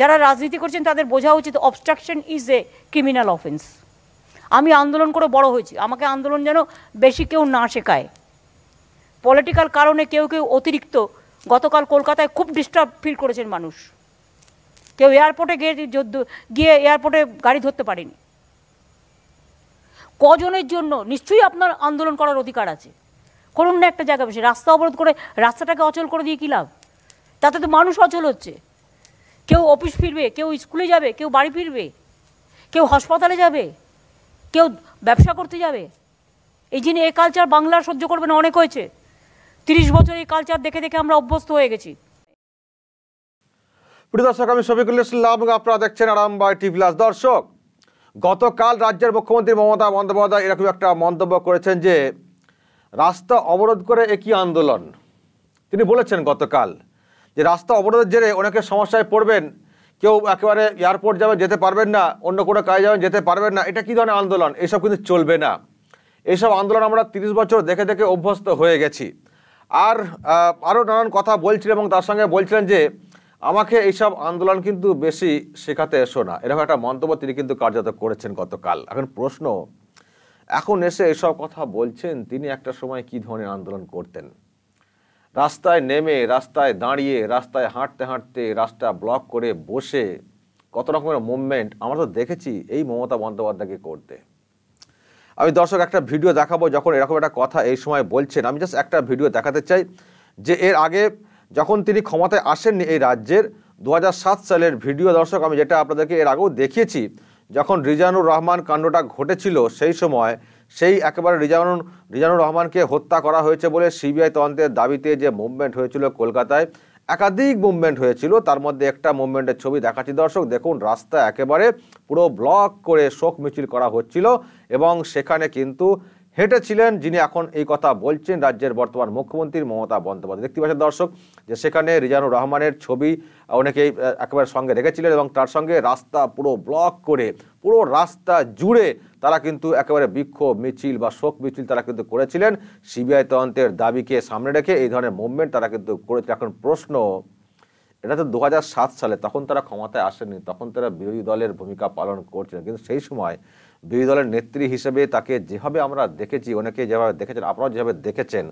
যারা রাজনীতি করছেন তাদের বোঝা উচিত obstruction is a criminal offence আমি আন্দোলন করে বড় হয়েছি আমাকে আন্দোলন যেন বেশি কেউ না শেখায় পলিটিক্যাল কারণে কেউ কেউ অতিরিক্ত গতকাল কলকাতায় খুব ডিস্টার্ব ফিল করেছেন মানুষ কেউ এয়ারপোর্টে গিয়ে গিয়ে এয়ারপোর্টে গাড়ি ধরতে পারেনি কজনের জন্য নিশ্চয়ই আপনার আন্দোলন করার অধিকার আছে করুন না একটা জায়গা বসে রাস্তা অবরোধ করে রাস্তাটাকে অচল করে দিয়ে কী লাভ তাতে তো মানুষ অচল হচ্ছে কেউ অফিস ফিরবে কেউ স্কুলে যাবে কেউ বাড়ি ফিরবে কেউ হাসপাতালে যাবে কেউ ব্যবসা করতে যাবে এই জন্য এই কালচার বাংলা সহ্য করবে না অনেক হয়েছে তিরিশ বছর এই কালচার দেখে দেখে আমরা অভ্যস্ত হয়ে গেছি প্রিয় দর্শক আমি শফিকুল ইসলাম আপনারা দেখছেন আরামবাই টি প্লাস দর্শক গতকাল রাজ্যের মুখ্যমন্ত্রী মমতা বন্দ্যোপাধ্যায় এরকম একটা মন্তব্য করেছেন যে রাস্তা অবরোধ করে একই আন্দোলন তিনি বলেছেন গতকাল যে রাস্তা অবরোধের জেরে অনেকে সমস্যায় পড়বেন কেউ একেবারে এয়ারপোর্ট যাবেন যেতে পারবেন না অন্য কোনো কাজে যাবেন যেতে পারবেন না এটা কী ধরনের আন্দোলন এসব কিন্তু চলবে না এইসব আন্দোলন আমরা তিরিশ বছর দেখে দেখে অভ্যস্ত হয়ে গেছি আর আরও নানান কথা বলছিলেন এবং তার সঙ্গে বলছিলেন যে আমাকে এইসব আন্দোলন কিন্তু বেশি শেখাতে এসো না এরকম একটা মন্তব্য তিনি কিন্তু কার্যত করেছেন গতকাল এখন প্রশ্ন এখন এসে এসব কথা বলছেন তিনি একটা সময় কি ধরনের আন্দোলন করতেন রাস্তায় নেমে রাস্তায় দাঁড়িয়ে রাস্তায় হাঁটতে হাঁটতে রাস্তা ব্লক করে বসে কত রকমের মুভমেন্ট আমরা তো দেখেছি এই মমতা বন্দ্যোপাধ্যায়কে করতে আমি দর্শক একটা ভিডিও দেখাবো যখন এরকম একটা কথা এই সময় বলছেন আমি জাস্ট একটা ভিডিও দেখাতে চাই যে এর আগে যখন তিনি ক্ষমতায় আসেননি এই রাজ্যের দু সালের ভিডিও দর্শক আমি যেটা আপনাদেরকে এর আগেও দেখিয়েছি যখন রিজানুর রহমান কাণ্ডটা ঘটেছিল সেই সময় সেই একেবারে রিজানুর রিজানুর রহমানকে হত্যা করা হয়েছে বলে সিবিআই তদন্তের দাবিতে যে মুভমেন্ট হয়েছিল কলকাতায় একাধিক মুভমেন্ট হয়েছিল তার মধ্যে একটা মুভমেন্টের ছবি দেখাচ্ছি দর্শক দেখুন রাস্তা একেবারে পুরো ব্লক করে শোক মিছিল করা হচ্ছিল এবং সেখানে কিন্তু হেঁটেছিলেন যিনি এখন এই কথা বলছেন রাজ্যের বর্তমান মুখ্যমন্ত্রী মমতা বন্দ্যোপাধ্যায় দেখতে পাচ্ছেন দর্শক যে সেখানে রিজানুর রহমানের ছবি অনেকেই একেবারে সঙ্গে রেখেছিলেন এবং তার সঙ্গে রাস্তা পুরো ব্লক করে পুরো রাস্তা জুড়ে তারা কিন্তু একেবারে বিক্ষোভ মিছিল বা শোক মিছিল তারা কিন্তু করেছিলেন সিবিআই তদন্তের দাবিকে সামনে রেখে এই ধরনের মুভমেন্ট তারা কিন্তু করেছে এখন প্রশ্ন এটা তো দু সালে তখন তারা ক্ষমতায় আসেনি তখন তারা বিরোধী দলের ভূমিকা পালন করছিলেন কিন্তু সেই সময় বিরোধী দলের নেত্রী হিসেবে তাকে যেভাবে আমরা দেখেছি অনেকে যেভাবে দেখেছেন আপনারা যেভাবে দেখেছেন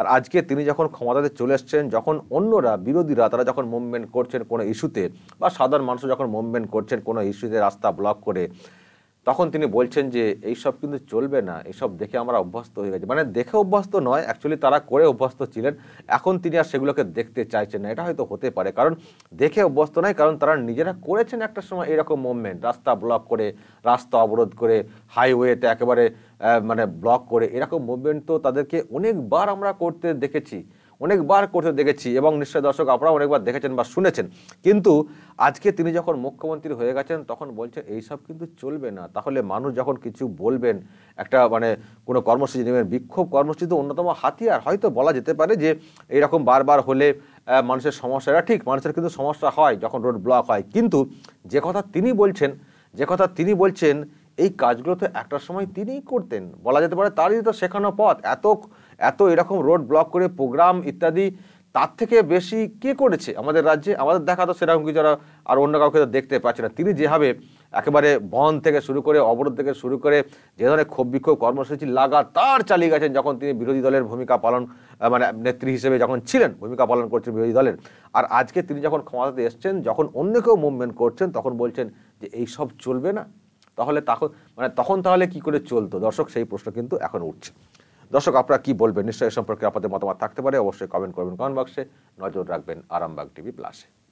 আর আজকে তিনি যখন ক্ষমতাতে চলে এসছেন যখন অন্যরা বিরোধীরা তারা যখন মুভমেন্ট করছেন কোনো ইস্যুতে বা সাধারণ মানুষ যখন মুভমেন্ট করছেন কোনো ইস্যুতে রাস্তা ব্লক করে তখন তিনি বলছেন যে এইসব কিন্তু চলবে না এইসব দেখে আমরা অভ্যস্ত হয়ে গেছি মানে দেখে অভ্যস্ত নয় অ্যাকচুয়ালি তারা করে অভ্যস্ত ছিলেন এখন তিনি আর সেগুলোকে দেখতে চাইছেন না এটা হয়তো হতে পারে কারণ দেখে অভ্যস্ত নয় কারণ তারা নিজেরা করেছেন একটা সময় এরকম মুভমেন্ট রাস্তা ব্লক করে রাস্তা অবরোধ করে হাইওয়েতে একেবারে মানে ব্লক করে এরকম মুভমেন্ট তো তাদেরকে অনেকবার আমরা করতে দেখেছি অনেকবার করতে দেখেছি এবং নিশ্চয় দর্শক আপনারা অনেকবার দেখেছেন বা শুনেছেন কিন্তু আজকে তিনি যখন মুখ্যমন্ত্রী হয়ে গেছেন তখন বলছেন এইসব কিন্তু চলবে না তাহলে মানুষ যখন কিছু বলবেন একটা মানে কোনো কর্মসূচি নেবেন বিক্ষোভ কর্মসূচি তো অন্যতম হাতিয়ার হয়তো বলা যেতে পারে যে এইরকম বারবার হলে মানুষের সমস্যাটা ঠিক মানুষের কিন্তু সমস্যা হয় যখন রোড ব্লক হয় কিন্তু যে কথা তিনি বলছেন যে কথা তিনি বলছেন এই কাজগুলো তো একটা সময় তিনিই করতেন বলা যেতে পারে তারই তো শেখানো পথ এত এত এরকম রোড ব্লক করে প্রোগ্রাম ইত্যাদি তার থেকে বেশি কে করেছে আমাদের রাজ্যে আমাদের দেখা তো সেরকম কিছু আর অন্য কাউকে তো দেখতে পাচ্ছে না তিনি যেভাবে একেবারে বন থেকে শুরু করে অবরোধ থেকে শুরু করে যে ধরনের ক্ষোভ বিক্ষোভ কর্মসূচি লাগাতার চালিয়ে গেছেন যখন তিনি বিরোধী দলের ভূমিকা পালন মানে নেত্রী হিসেবে যখন ছিলেন ভূমিকা পালন করছেন বিরোধী দলের আর আজকে তিনি যখন ক্ষমতাতে এসছেন যখন অন্য কেউ মুভমেন্ট করছেন তখন বলছেন যে এই সব চলবে না তাহলে তখন মানে তখন তাহলে কি করে চলতো দর্শক সেই প্রশ্ন কিন্তু এখন উঠছে দর্শক আপনারা কি বলবেন নিশ্চয়ই সম্পর্কে আপনাদের মতামত থাকতে পারে অবশ্যই কমেন্ট করবেন কমেন্ট বক্সে নজর রাখবেন আরামবাগ টিভি প্লাসে